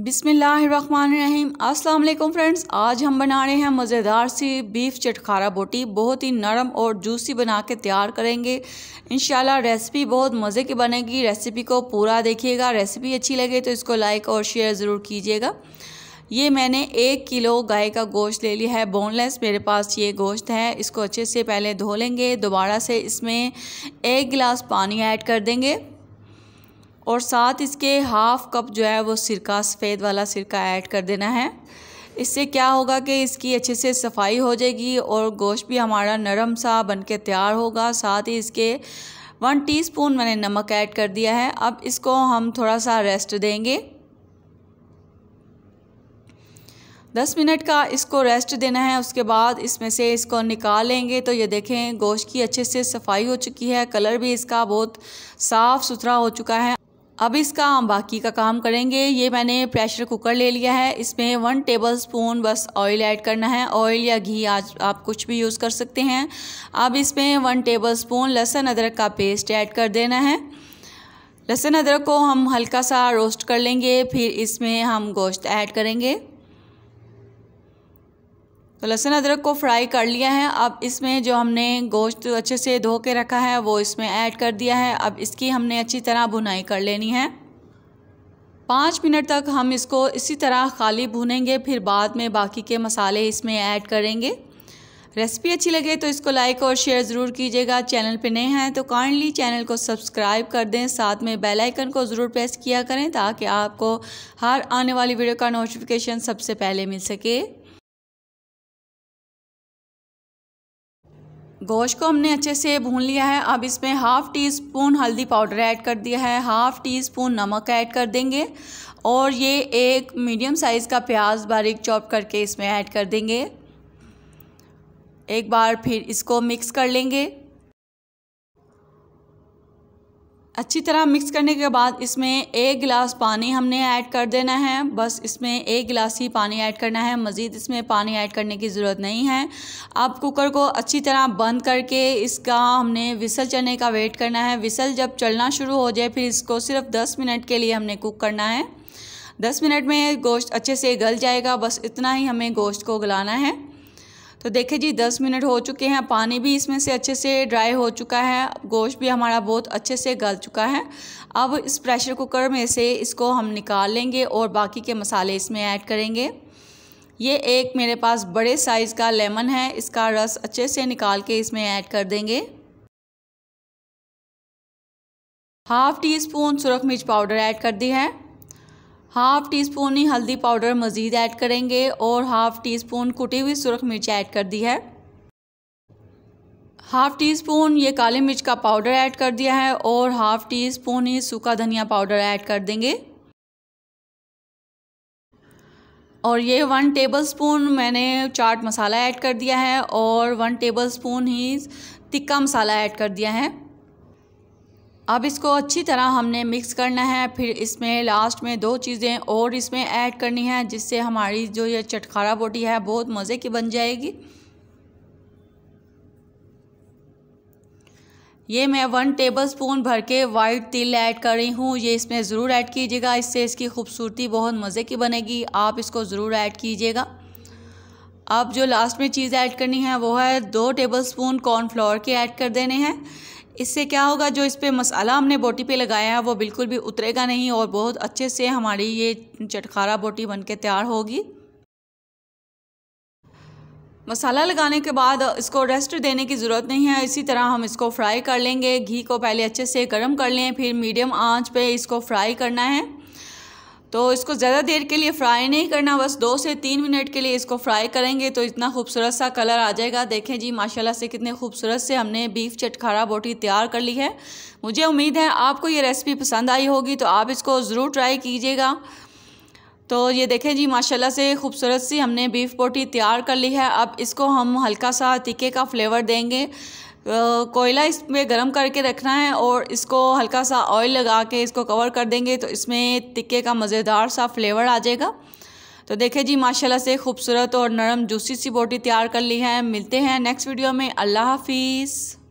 बिसमीम अस्सलाम फ्रेंड्स आज हम बना रहे हैं मज़ेदार सी बीफ चटखारा बोटी बहुत ही नरम और जूसी बना के तैयार करेंगे इन रेसिपी बहुत मज़े की बनेगी रेसिपी को पूरा देखिएगा रेसिपी अच्छी लगे तो इसको लाइक और शेयर ज़रूर कीजिएगा ये मैंने एक किलो गाय का गोश्त ले लिया है बोनलेस मेरे पास ये गोश्त है इसको अच्छे से पहले धो लेंगे दोबारा से इसमें एक गिलास पानी ऐड कर देंगे और साथ इसके हाफ़ कप जो है वो सिरका सफ़ेद वाला सिरका ऐड कर देना है इससे क्या होगा कि इसकी अच्छे से सफाई हो जाएगी और गोश्त भी हमारा नरम सा बन के तैयार होगा साथ ही इसके वन टीस्पून मैंने नमक ऐड कर दिया है अब इसको हम थोड़ा सा रेस्ट देंगे दस मिनट का इसको रेस्ट देना है उसके बाद इसमें से इसको निकालेंगे तो ये देखें गोश्त की अच्छे से सफाई हो चुकी है कलर भी इसका बहुत साफ़ सुथरा हो चुका है अब इसका हम बाकी का काम करेंगे ये मैंने प्रेशर कुकर ले लिया है इसमें वन टेबल स्पून बस ऑयल ऐड करना है ऑयल या घी आज आप कुछ भी यूज़ कर सकते हैं अब इसमें वन टेबल स्पून लहसुन अदरक का पेस्ट ऐड कर देना है लहसुन अदरक को हम हल्का सा रोस्ट कर लेंगे फिर इसमें हम गोश्त ऐड करेंगे तो लहसुन अदरक को फ्राई कर लिया है अब इसमें जो हमने गोश्त अच्छे से धो के रखा है वो इसमें ऐड कर दिया है अब इसकी हमने अच्छी तरह भुनाई कर लेनी है पाँच मिनट तक हम इसको इसी तरह खाली भुनेंगे फिर बाद में बाकी के मसाले इसमें ऐड करेंगे रेसिपी अच्छी लगे तो इसको लाइक और शेयर ज़रूर कीजिएगा चैनल पर नए हैं तो काइंडली चैनल को सब्सक्राइब कर दें साथ में बेल आइकन को ज़रूर प्रेस किया करें ताकि आपको हर आने वाली वीडियो का नोटिफिकेशन सबसे पहले मिल सके गोश्त को हमने अच्छे से भून लिया है अब इसमें हाफ़ टी स्पून हल्दी पाउडर ऐड कर दिया है हाफ़ टी स्पून नमक ऐड कर देंगे और ये एक मीडियम साइज़ का प्याज बारीक चॉप करके इसमें ऐड कर देंगे एक बार फिर इसको मिक्स कर लेंगे अच्छी तरह मिक्स करने के बाद इसमें एक गिलास पानी हमने ऐड कर देना है बस इसमें एक गिलास ही पानी ऐड करना है मज़ीद इसमें पानी ऐड करने की ज़रूरत नहीं है अब कुकर को अच्छी तरह बंद करके इसका हमने विसल चलने का वेट करना है विसल जब चलना शुरू हो जाए फिर इसको सिर्फ दस मिनट के लिए हमने कुक करना है दस मिनट में गोश्त अच्छे से गल जाएगा बस इतना ही हमें गोश्त को गलाना है तो देखे जी दस मिनट हो चुके हैं पानी भी इसमें से अच्छे से ड्राई हो चुका है गोश्त भी हमारा बहुत अच्छे से गल चुका है अब इस प्रेशर कुकर में से इसको हम निकाल लेंगे और बाकी के मसाले इसमें ऐड करेंगे ये एक मेरे पास बड़े साइज़ का लेमन है इसका रस अच्छे से निकाल के इसमें ऐड कर देंगे हाफ़ टी स्पून सुरख मिर्च पाउडर ऐड कर दी है हाफ़ टी स्पून ही हल्दी पाउडर मज़ीद ऐड करेंगे और हाफ़ टी स्पून कुटी हुई सुरख मिर्च ऐड कर दी है हाफ़ टी स्पून ये काली मिर्च का पाउडर ऐड कर दिया है और हाफ़ टी स्पून ही सूखा धनिया पाउडर ऐड कर देंगे और ये वन टेबल स्पून मैंने चाट मसाला ऐड कर दिया है और वन टेबल स्पून ही तिक्का मसाला ऐड कर दिया है अब इसको अच्छी तरह हमने मिक्स करना है फिर इसमें लास्ट में दो चीज़ें और इसमें ऐड करनी है जिससे हमारी जो ये चटखारा बोटी है बहुत मज़े की बन जाएगी ये मैं वन टेबल स्पून भर के वाइट तिल ऐड कर रही हूँ ये इसमें ज़रूर ऐड कीजिएगा इससे इसकी खूबसूरती बहुत मज़े की बनेगी आप इसको ज़रूर ऐड कीजिएगा अब जो लास्ट में चीज़ ऐड करनी है वो है दो टेबल स्पून कॉर्नफ्लोर के ऐड कर देने हैं इससे क्या होगा जो इस पर मसाला हमने बोटी पे लगाया है वो बिल्कुल भी उतरेगा नहीं और बहुत अच्छे से हमारी ये चटकारा बोटी बन के तैयार होगी मसाला लगाने के बाद इसको रेस्ट देने की ज़रूरत नहीं है इसी तरह हम इसको फ्राई कर लेंगे घी को पहले अच्छे से गर्म कर लें फिर मीडियम आंच पे इसको फ्राई करना है तो इसको ज़्यादा देर के लिए फ्राई नहीं करना बस दो से तीन मिनट के लिए इसको फ्राई करेंगे तो इतना खूबसूरत सा कलर आ जाएगा देखें जी माशाल्लाह से कितने खूबसूरत से हमने बीफ चटखारा बोटी तैयार कर ली है मुझे उम्मीद है आपको ये रेसिपी पसंद आई होगी तो आप इसको ज़रूर ट्राई कीजिएगा तो ये देखें जी माशाल्लाह से खूबसूरत सी हमने बीफ पोटी तैयार कर ली है अब इसको हम हल्का सा तिक्के का फ्लेवर देंगे कोयला इसमें गर्म करके रखना है और इसको हल्का सा ऑयल लगा के इसको कवर कर देंगे तो इसमें तिक्के का मज़ेदार सा फ्लेवर आ जाएगा तो देखें जी माशाल्लाह से खूबसूरत और नरम जूसी सी बोटी तैयार कर ली है मिलते हैं नेक्स्ट वीडियो में अल्लाह हाफिज़